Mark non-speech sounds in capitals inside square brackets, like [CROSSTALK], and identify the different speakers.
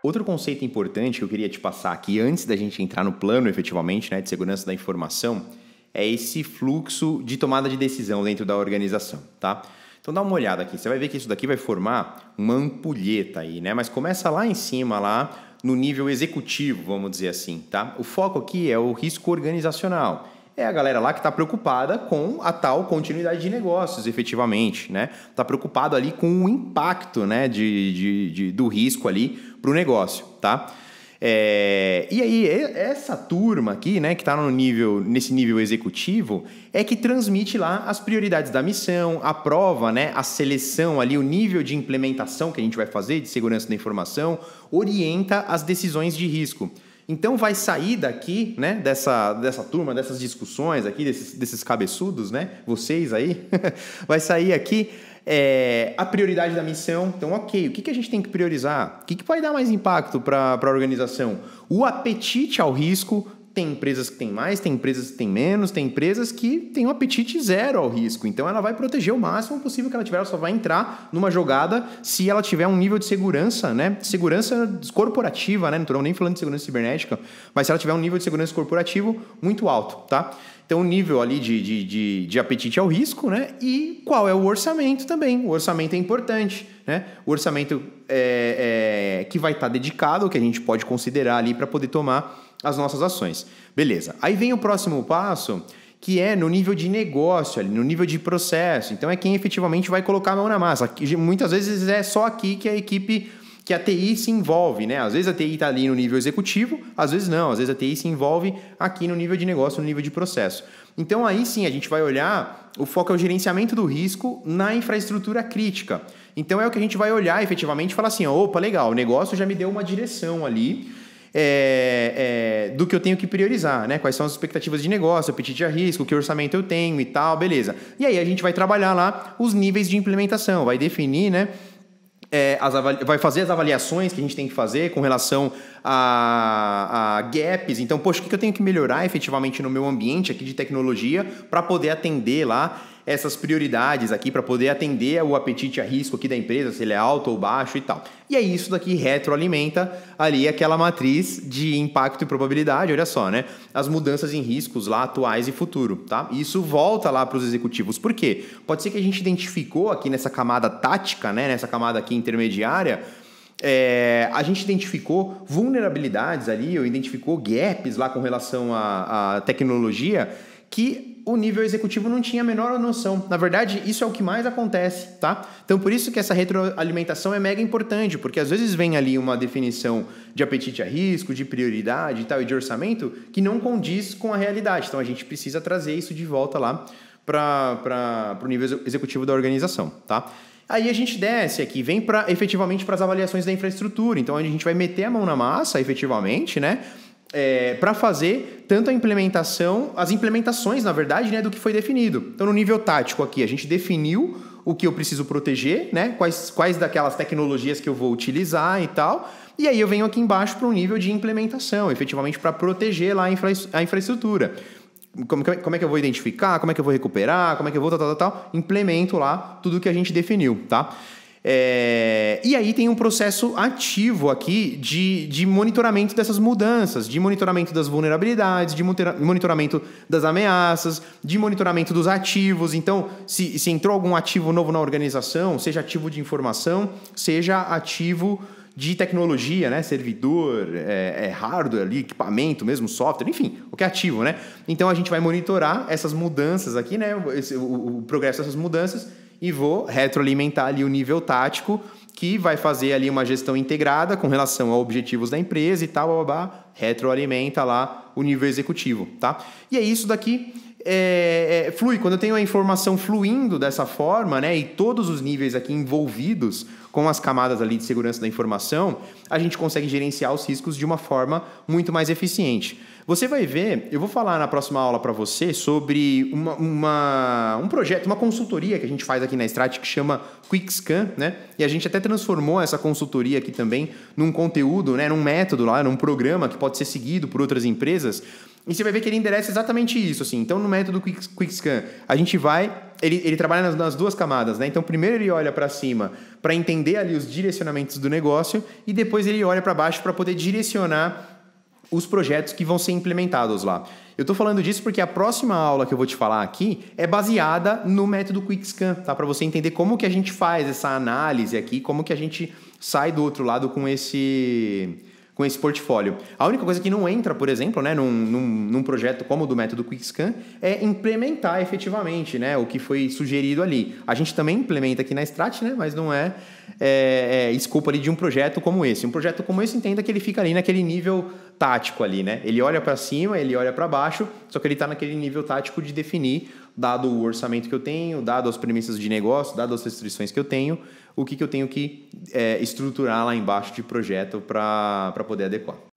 Speaker 1: Outro conceito importante que eu queria te passar aqui antes da gente entrar no plano efetivamente né, de segurança da informação é esse fluxo de tomada de decisão dentro da organização, tá? Então dá uma olhada aqui, você vai ver que isso daqui vai formar uma ampulheta aí, né? Mas começa lá em cima, lá no nível executivo, vamos dizer assim, tá? O foco aqui é o risco organizacional é a galera lá que está preocupada com a tal continuidade de negócios, efetivamente, né? Está preocupado ali com o impacto, né, de, de, de do risco ali para o negócio, tá? É, e aí, essa turma aqui, né, que está no nível, nesse nível executivo, é que transmite lá as prioridades da missão, a prova, né, a seleção ali, o nível de implementação que a gente vai fazer de segurança da informação, orienta as decisões de risco. Então vai sair daqui, né, dessa, dessa turma, dessas discussões aqui, desses, desses cabeçudos, né, vocês aí, [LAUGHS] vai sair aqui é, a prioridade da missão. Então, ok, o que, que a gente tem que priorizar? O que, que vai dar mais impacto para a organização? O apetite ao risco tem empresas que têm mais, tem empresas que têm menos, tem empresas que têm um apetite zero ao risco. Então ela vai proteger o máximo possível que ela tiver, ela só vai entrar numa jogada se ela tiver um nível de segurança, né? Segurança corporativa, né? Não estou nem falando de segurança cibernética, mas se ela tiver um nível de segurança corporativo muito alto, tá? Então, o nível ali de, de, de, de, apetite ao risco, né? E qual é o orçamento também. O orçamento é importante, né? O orçamento é, é que vai estar tá dedicado, que a gente pode considerar ali para poder tomar as nossas ações. Beleza. Aí vem o próximo passo, que é no nível de negócio, ali, no nível de processo. Então é quem efetivamente vai colocar a mão na massa. Muitas vezes é só aqui que a equipe que a TI se envolve, né? Às vezes a TI está ali no nível executivo, às vezes não, às vezes a TI se envolve aqui no nível de negócio, no nível de processo. Então aí sim a gente vai olhar, o foco é o gerenciamento do risco na infraestrutura crítica. Então é o que a gente vai olhar efetivamente e falar assim: opa, legal, o negócio já me deu uma direção ali é, é, do que eu tenho que priorizar, né? Quais são as expectativas de negócio, apetite a risco, que orçamento eu tenho e tal, beleza. E aí a gente vai trabalhar lá os níveis de implementação, vai definir, né? É, vai fazer as avaliações que a gente tem que fazer com relação a, a gaps. Então, poxa, o que eu tenho que melhorar efetivamente no meu ambiente aqui de tecnologia para poder atender lá essas prioridades aqui para poder atender o apetite a risco aqui da empresa, se ele é alto ou baixo e tal. E aí é isso daqui retroalimenta ali aquela matriz de impacto e probabilidade, olha só, né? As mudanças em riscos lá atuais e futuro, tá? isso volta lá para os executivos. Por quê? Pode ser que a gente identificou aqui nessa camada tática, né, nessa camada aqui intermediária, é, a gente identificou vulnerabilidades ali, ou identificou gaps lá com relação à tecnologia que o nível executivo não tinha a menor noção. Na verdade, isso é o que mais acontece, tá? Então, por isso que essa retroalimentação é mega importante, porque às vezes vem ali uma definição de apetite a risco, de prioridade e tal, e de orçamento, que não condiz com a realidade. Então, a gente precisa trazer isso de volta lá para o nível executivo da organização, tá? Aí a gente desce aqui, vem para efetivamente para as avaliações da infraestrutura. Então a gente vai meter a mão na massa, efetivamente, né? é, para fazer tanto a implementação, as implementações, na verdade, né, do que foi definido. Então, no nível tático aqui, a gente definiu o que eu preciso proteger, né? Quais, quais daquelas tecnologias que eu vou utilizar e tal. E aí eu venho aqui embaixo para um nível de implementação, efetivamente para proteger lá a, infra, a infraestrutura. Como, como, é que eu vou identificar, como é que eu vou recuperar, como é que eu vou tal, tal, tal, Implemento lá tudo o que a gente definiu, tá? É, e aí tem um processo ativo aqui de, de monitoramento dessas mudanças, de monitoramento das vulnerabilidades, de monitoramento das ameaças, de monitoramento dos ativos. Então, se, se entrou algum ativo novo na organização, seja ativo de informação, seja ativo de tecnologia, né? Servidor, é, é hardware ali, equipamento mesmo, software, enfim, o que é ativo, né? Então a gente vai monitorar essas mudanças aqui, né? Esse, o, o progresso dessas mudanças e vou retroalimentar ali o nível tático que vai fazer ali uma gestão integrada com relação a objetivos da empresa e tal, blá, blá, blá retroalimenta lá o nível executivo, tá? E é isso daqui é, é, flui, quando eu tenho a informação fluindo dessa forma, né, e todos os níveis aqui envolvidos com as camadas ali de segurança da informação, a gente consegue gerenciar os riscos de uma forma muito mais eficiente. Você vai ver, eu vou falar na próxima aula para você sobre uma, uma, um projeto, uma consultoria que a gente faz aqui na Strat que chama QuickScan, né? E a gente até transformou essa consultoria aqui também num conteúdo, né, num método lá, num programa que pode ser seguido por outras empresas e você vai ver que ele endereça exatamente isso, assim. Então, no método Quick, QuickScan, a gente vai... Ele, ele trabalha nas, nas duas camadas, né? Então, primeiro ele olha para cima para entender ali os direcionamentos do negócio e depois ele olha para baixo para poder direcionar os projetos que vão ser implementados lá. Eu estou falando disso porque a próxima aula que eu vou te falar aqui é baseada no método QuickScan, tá? Para você entender como que a gente faz essa análise aqui, como que a gente sai do outro lado com esse com esse portfólio. A única coisa que não entra, por exemplo, né, num, num, num projeto como o do método QuickScan é implementar efetivamente né, o que foi sugerido ali. A gente também implementa aqui na Strat, né, mas não é, é, é escopo ali de um projeto como esse. Um projeto como esse entenda que ele fica ali naquele nível tático ali, né? Ele olha para cima, ele olha para baixo, só que ele está naquele nível tático de definir dado o orçamento que eu tenho, dado as premissas de negócio, dado as restrições que eu tenho, o que, que eu tenho que é, estruturar lá embaixo de projeto para poder adequar.